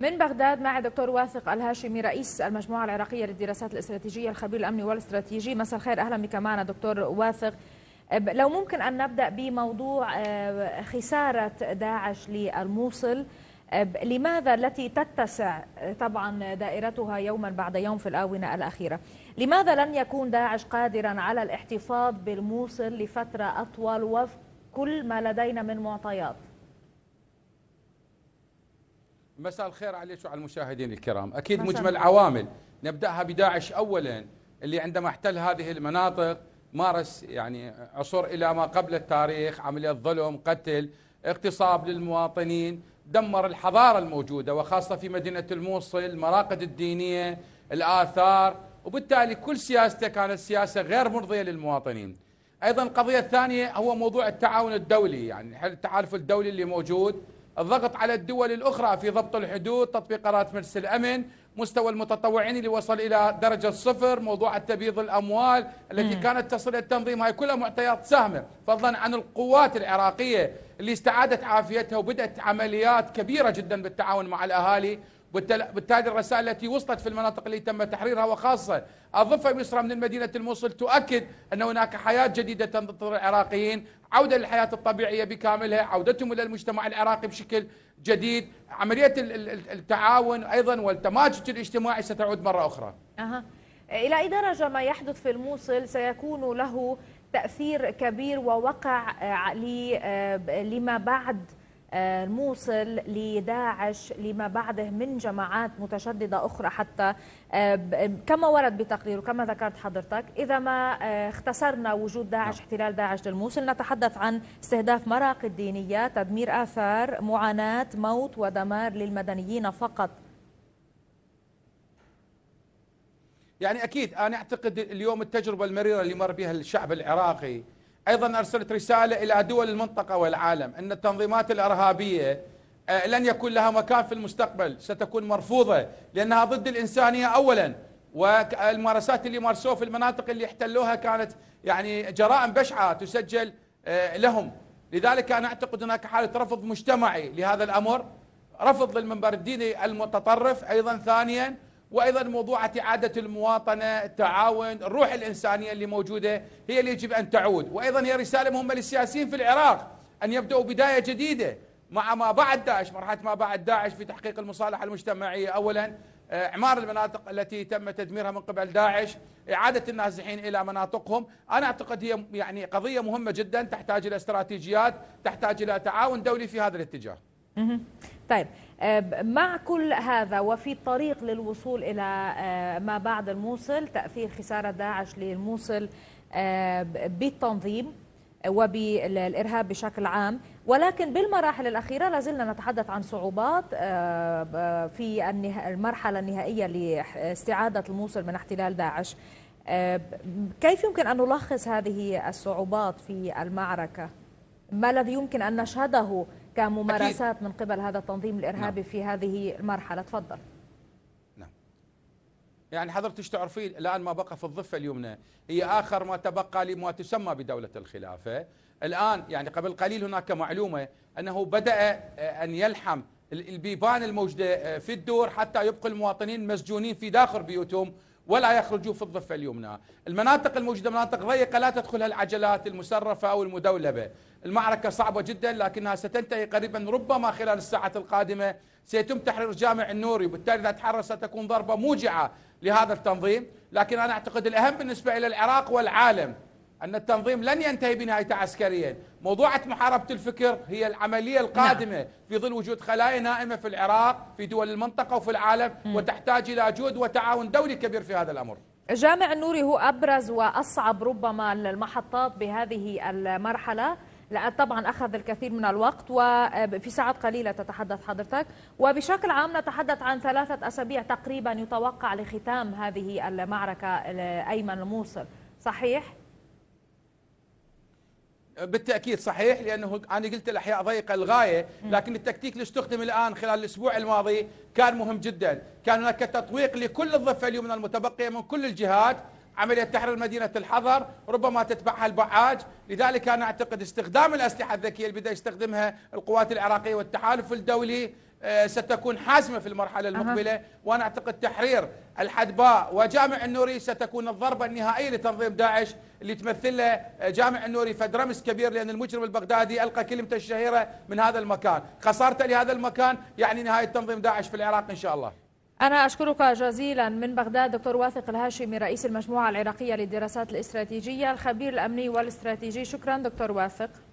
من بغداد معي دكتور واثق الهاشمي رئيس المجموعة العراقية للدراسات الاستراتيجية الخبير الأمني والاستراتيجي مساء الخير أهلا بك معنا دكتور واثق لو ممكن أن نبدأ بموضوع خسارة داعش للموصل لماذا التي تتسع طبعا دائرتها يوما بعد يوم في الآونة الأخيرة لماذا لن يكون داعش قادرا على الاحتفاظ بالموصل لفترة أطول وفق كل ما لدينا من معطيات مساء الخير عليك وعلى المشاهدين الكرام أكيد مجمل عوامل نبدأها بداعش أولا اللي عندما احتل هذه المناطق مارس يعني عصور إلى ما قبل التاريخ عملية ظلم قتل اغتصاب للمواطنين دمر الحضارة الموجودة وخاصة في مدينة الموصل المراقد الدينية الآثار وبالتالي كل سياسته كانت سياسة غير مرضية للمواطنين أيضا القضية الثانية هو موضوع التعاون الدولي يعني التحالف الدولي اللي موجود الضغط على الدول الأخرى في ضبط الحدود تطبيق قرارات مجلس الأمن مستوى المتطوعين اللي وصل إلى درجة صفر موضوع تبييض الأموال التي مم. كانت تصل التنظيم هاي كلها معطيات ساهمة فضلا عن القوات العراقية اللي استعادت عافيتها وبدأت عمليات كبيرة جدا بالتعاون مع الأهالي وبالتالي الرسائل التي وصلت في المناطق اللي تم تحريرها وخاصة الضفة اليسرى من مدينة الموصل تؤكد أن هناك حياة جديدة تنتظر العراقيين عودة للحياة الطبيعية بكاملها عودتهم إلى المجتمع العراقي بشكل جديد عملية التعاون أيضا والتماجد الاجتماعي ستعود مرة أخرى أه. إلى أي درجة ما يحدث في الموصل سيكون له تأثير كبير ووقع آه، لما بعد آه، الموصل لداعش لما بعده من جماعات متشددة أخرى حتى آه، كما ورد بتقرير وكما ذكرت حضرتك إذا ما آه، اختصرنا وجود داعش نعم. احتلال داعش للموصل نتحدث عن استهداف مراقد دينية تدمير آثار معاناة موت ودمار للمدنيين فقط يعني أكيد أنا أعتقد اليوم التجربة المريرة اللي مر بها الشعب العراقي أيضا أرسلت رسالة إلى دول المنطقة والعالم أن التنظيمات الإرهابية آه، لن يكون لها مكان في المستقبل ستكون مرفوضة لأنها ضد الإنسانية أولا والممارسات اللي مارسوها في المناطق اللي احتلوها كانت يعني جرائم بشعة تسجل آه، لهم لذلك أنا أعتقد هناك حالة رفض مجتمعي لهذا الأمر رفض للمنبر الديني المتطرف أيضا ثانيا وايضا موضوع اعاده المواطنه، التعاون، الروح الانسانيه اللي موجوده هي اللي يجب ان تعود، وايضا هي رساله مهمه للسياسيين في العراق ان يبداوا بدايه جديده مع ما بعد داعش، مرحله ما بعد داعش في تحقيق المصالحه المجتمعيه اولا، آه، اعمار المناطق التي تم تدميرها من قبل داعش، اعاده النازحين الى مناطقهم، انا اعتقد هي يعني قضيه مهمه جدا تحتاج الى استراتيجيات، تحتاج الى تعاون دولي في هذا الاتجاه. طيب آه، مع كل هذا وفي الطريق للوصول إلى آه، ما بعد الموصل تأثير خسارة داعش للموصل آه، بالتنظيم وبالإرهاب بشكل عام ولكن بالمراحل الأخيرة لازلنا نتحدث عن صعوبات في المرحلة النهائية لاستعادة الموصل من احتلال داعش كيف يمكن أن نلخص هذه الصعوبات في المعركة؟ ما الذي يمكن أن نشهده كممارسات أكيد. من قبل هذا التنظيم الإرهابي نعم. في هذه المرحلة تفضل نعم يعني حضرتك تعرفين الآن ما بقى في الضفة اليمنى هي آخر ما تبقى لما تسمى بدولة الخلافة الآن يعني قبل قليل هناك معلومة أنه بدأ آه، أن يلحم البيبان الموجودة آه، في الدور حتى يبقى المواطنين مسجونين في داخل بيوتهم ولا يخرجوا في الضفة اليمنى المناطق الموجودة مناطق ضيقة لا تدخلها العجلات المسرفة أو المدولبة المعركة صعبة جدا لكنها ستنتهي قريبا ربما خلال الساعات القادمة سيتم تحرير جامع النوري وبالتالي إذا تحرر ستكون ضربة موجعة لهذا التنظيم لكن أنا أعتقد الأهم بالنسبة إلى العراق والعالم أن التنظيم لن ينتهي بنهايته عسكريا موضوعة محاربة الفكر هي العملية القادمة نعم. في ظل وجود خلايا نائمة في العراق في دول المنطقة وفي العالم م. وتحتاج إلى جهد وتعاون دولي كبير في هذا الأمر جامع النوري هو أبرز وأصعب ربما المحطات بهذه المرحلة لا طبعا أخذ الكثير من الوقت وفي ساعات قليلة تتحدث حضرتك وبشكل عام نتحدث عن ثلاثة أسابيع تقريبا يتوقع لختام هذه المعركة أيمن الموصل صحيح؟ بالتاكيد صحيح لانه انا قلت الاحياء ضيقه للغايه لكن التكتيك اللي استخدم الان خلال الاسبوع الماضي كان مهم جدا كان هناك تطويق لكل الضفه اليمنى المتبقيه من كل الجهات عملية تحرير مدينة الحضر ربما تتبعها البعاج لذلك أنا أعتقد استخدام الأسلحة الذكية اللي بدأ يستخدمها القوات العراقية والتحالف الدولي آه، ستكون حاسمة في المرحلة المقبلة أه. وأنا أعتقد تحرير الحدباء وجامع النوري ستكون الضربة النهائية لتنظيم داعش اللي تمثل له آه، جامع النوري فد رمز كبير لأن المجرم البغدادي ألقى كلمته الشهيرة من هذا المكان خسارته لهذا المكان يعني نهاية تنظيم داعش في العراق إن شاء الله أنا أشكرك جزيلا من بغداد دكتور واثق الهاشمي رئيس المجموعة العراقية للدراسات الاستراتيجية الخبير الأمني والاستراتيجي شكرا دكتور واثق